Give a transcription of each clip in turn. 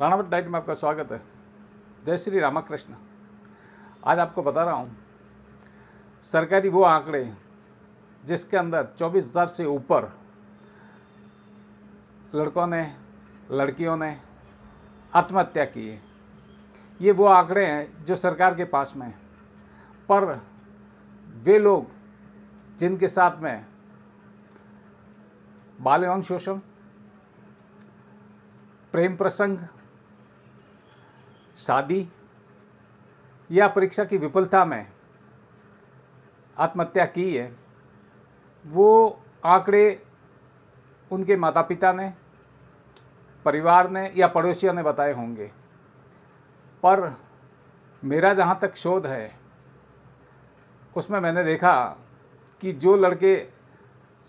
राणावट diet में आपका स्वागत है जय श्री रामाकृष्ण आज आपको बता रहा हूँ सरकारी वो आंकड़े जिसके अंदर 24,000 से ऊपर लड़कों ने लड़कियों ने आत्महत्या की है ये वो आंकड़े हैं जो सरकार के पास में हैं पर वे लोग जिनके साथ में बाल यौन शोषण प्रेम प्रसंग शादी या परीक्षा की विफलता में आत्महत्या की है वो आंकड़े उनके माता पिता ने परिवार ने या पड़ोसियों ने बताए होंगे पर मेरा जहाँ तक शोध है उसमें मैंने देखा कि जो लड़के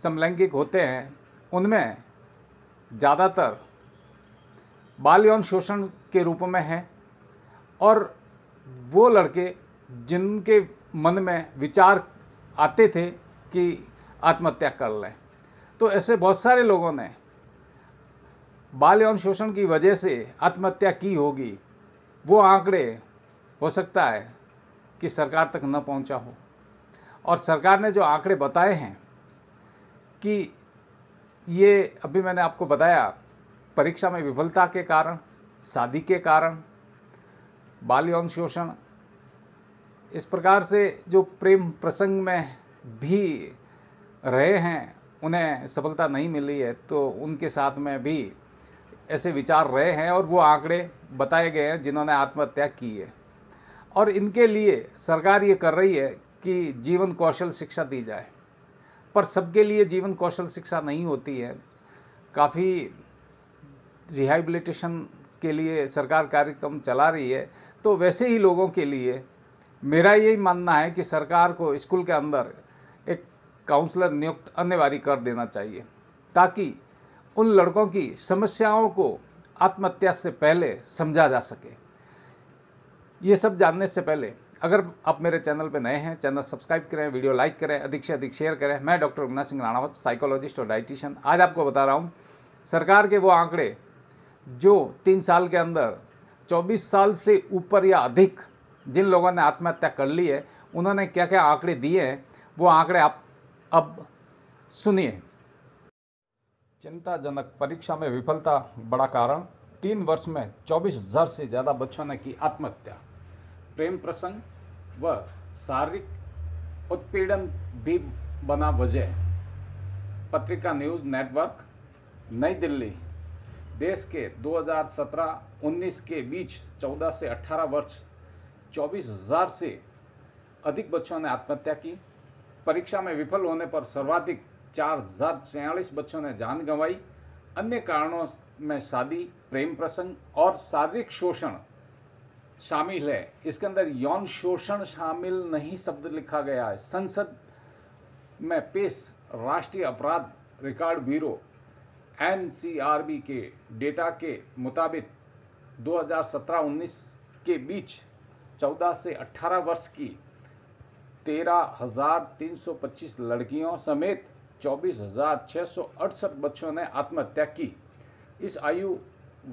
समलैंगिक होते हैं उनमें ज़्यादातर बाल यौन शोषण के रूप में हैं और वो लड़के जिनके मन में विचार आते थे कि आत्महत्या कर लें तो ऐसे बहुत सारे लोगों ने बाल यौन शोषण की वजह से आत्महत्या की होगी वो आंकड़े हो सकता है कि सरकार तक न पहुंचा हो और सरकार ने जो आंकड़े बताए हैं कि ये अभी मैंने आपको बताया परीक्षा में विफलता के कारण शादी के कारण बाल यौन शोषण इस प्रकार से जो प्रेम प्रसंग में भी रहे हैं उन्हें सफलता नहीं मिली है तो उनके साथ में भी ऐसे विचार रहे हैं और वो आंकड़े बताए गए हैं जिन्होंने आत्महत्या की है और इनके लिए सरकार ये कर रही है कि जीवन कौशल शिक्षा दी जाए पर सबके लिए जीवन कौशल शिक्षा नहीं होती है काफ़ी रिहैबिलिटेशन के लिए सरकार कार्यक्रम चला रही है तो वैसे ही लोगों के लिए मेरा यही मानना है कि सरकार को स्कूल के अंदर एक काउंसलर नियुक्त अनिवार्य कर देना चाहिए ताकि उन लड़कों की समस्याओं को आत्महत्या से पहले समझा जा सके ये सब जानने से पहले अगर आप मेरे चैनल पर नए हैं चैनल सब्सक्राइब करें वीडियो लाइक करें अधिक से अधिक शेयर करें मैं डॉक्टर उगना सिंह राणावत साइकोलॉजिस्ट और डाइटिशियन आज आपको बता रहा हूँ सरकार के वो आंकड़े जो तीन साल के अंदर 24 साल से ऊपर या अधिक जिन लोगों ने आत्महत्या कर ली है उन्होंने क्या क्या आंकड़े दिए हैं वो आंकड़े आप अब सुनिए चिंताजनक परीक्षा में विफलता बड़ा कारण तीन वर्ष में चौबीस हज़ार से ज़्यादा बच्चों ने की आत्महत्या प्रेम प्रसंग व शारीरिक उत्पीड़न भी बना वजह पत्रिका न्यूज़ नेटवर्क नई दिल्ली देश के 2017-19 के बीच 14 से 18 वर्ष 24,000 से अधिक बच्चों ने आत्महत्या की परीक्षा में विफल होने पर सर्वाधिक चार बच्चों ने जान गंवाई अन्य कारणों में शादी प्रेम प्रसंग और शारीरिक शोषण शामिल है इसके अंदर यौन शोषण शामिल नहीं शब्द लिखा गया है संसद में पेश राष्ट्रीय अपराध रिकॉर्ड ब्यूरो एनसीआरबी के डेटा के मुताबिक 2017-19 के बीच 14 से 18 वर्ष की 13,325 लड़कियों समेत 24,668 बच्चों ने आत्महत्या की इस आयु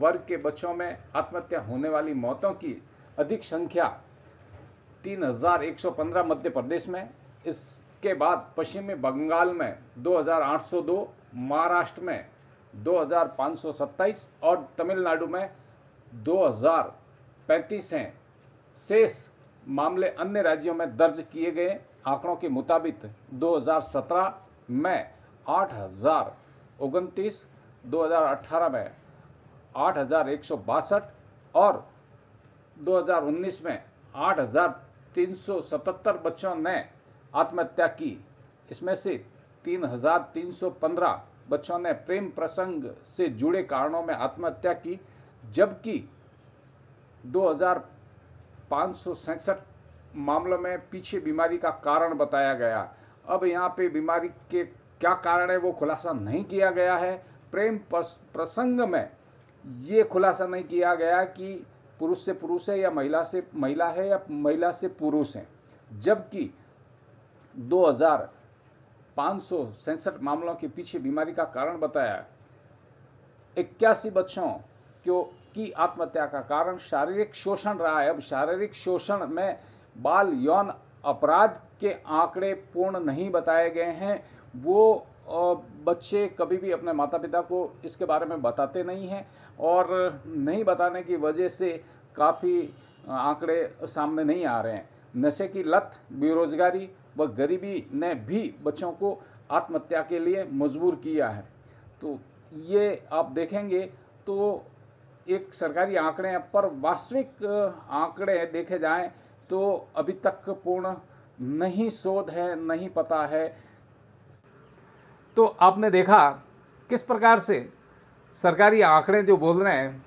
वर्ग के बच्चों में आत्महत्या होने वाली मौतों की अधिक संख्या 3,115 मध्य प्रदेश में इसके बाद पश्चिमी बंगाल में 2,802 महाराष्ट्र में 2527 और तमिलनाडु में 2035 हैं शेष मामले अन्य राज्यों में दर्ज किए गए आंकड़ों के मुताबिक 2017 में आठ हज़ार उनतीस दो में आठ हज़ार एक सौ बासठ और 2019 में आठ हज़ार तीन सौ सतहत्तर बच्चों ने आत्महत्या की इसमें से तीन हज़ार तीन सौ पंद्रह बच्चों ने प्रेम प्रसंग से जुड़े कारणों में आत्महत्या की जबकि दो मामलों में पीछे बीमारी का कारण बताया गया अब यहाँ पे बीमारी के क्या कारण है वो खुलासा नहीं किया गया है प्रेम प्रसंग में ये खुलासा नहीं किया गया कि पुरुष से पुरुष है या महिला से महिला है या महिला से पुरुष है जबकि पाँच मामलों के पीछे बीमारी का कारण बताया इक्यासी बच्चों को की आत्महत्या का कारण शारीरिक शोषण रहा है अब शारीरिक शोषण में बाल यौन अपराध के आंकड़े पूर्ण नहीं बताए गए हैं वो बच्चे कभी भी अपने माता पिता को इसके बारे में बताते नहीं हैं और नहीं बताने की वजह से काफ़ी आंकड़े सामने नहीं आ रहे हैं नशे की लत बेरोजगारी व गरीबी ने भी बच्चों को आत्महत्या के लिए मजबूर किया है तो ये आप देखेंगे तो एक सरकारी आंकड़े हैं पर वास्तविक आंकड़े देखे जाएं तो अभी तक पूर्ण नहीं शोध है नहीं पता है तो आपने देखा किस प्रकार से सरकारी आंकड़े जो बोल रहे हैं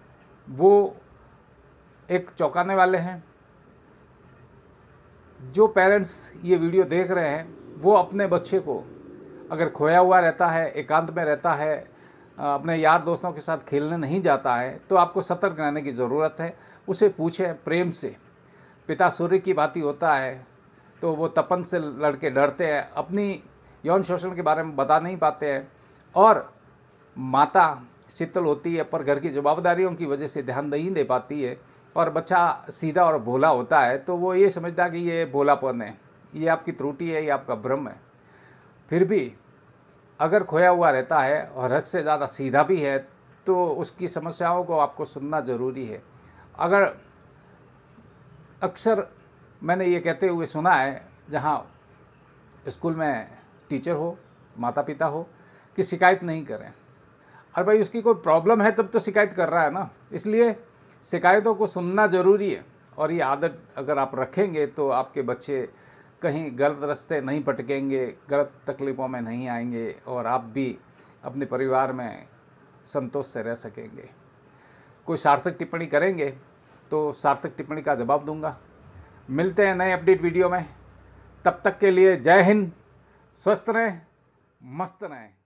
वो एक चौंकाने वाले हैं जो पेरेंट्स ये वीडियो देख रहे हैं वो अपने बच्चे को अगर खोया हुआ रहता है एकांत में रहता है अपने यार दोस्तों के साथ खेलने नहीं जाता है तो आपको सतर्क रहने की ज़रूरत है उसे पूछें प्रेम से पिता सूर्य की बात होता है तो वो तपन से लड़के डरते हैं अपनी यौन शोषण के बारे में बता नहीं पाते हैं और माता शीतल होती है पर घर की जवाबदारियों की वजह से ध्यान नहीं दे पाती है और बच्चा सीधा और भोला होता है तो वो ये समझता कि ये भोलापन है ये आपकी त्रुटि है ये आपका भ्रम है फिर भी अगर खोया हुआ रहता है और हद से ज़्यादा सीधा भी है तो उसकी समस्याओं को आपको सुनना ज़रूरी है अगर अक्सर मैंने ये कहते हुए सुना है जहाँ स्कूल में टीचर हो माता पिता हो कि शिकायत नहीं करें और भाई उसकी कोई प्रॉब्लम है तब तो शिकायत कर रहा है ना इसलिए शिकायतों को सुनना ज़रूरी है और ये आदत अगर आप रखेंगे तो आपके बच्चे कहीं गलत रास्ते नहीं पटकेंगे गलत तकलीफ़ों में नहीं आएंगे और आप भी अपने परिवार में संतोष से रह सकेंगे कोई सार्थक टिप्पणी करेंगे तो सार्थक टिप्पणी का जवाब दूंगा मिलते हैं नए अपडेट वीडियो में तब तक के लिए जय हिंद स्वस्थ रहें मस्त रहें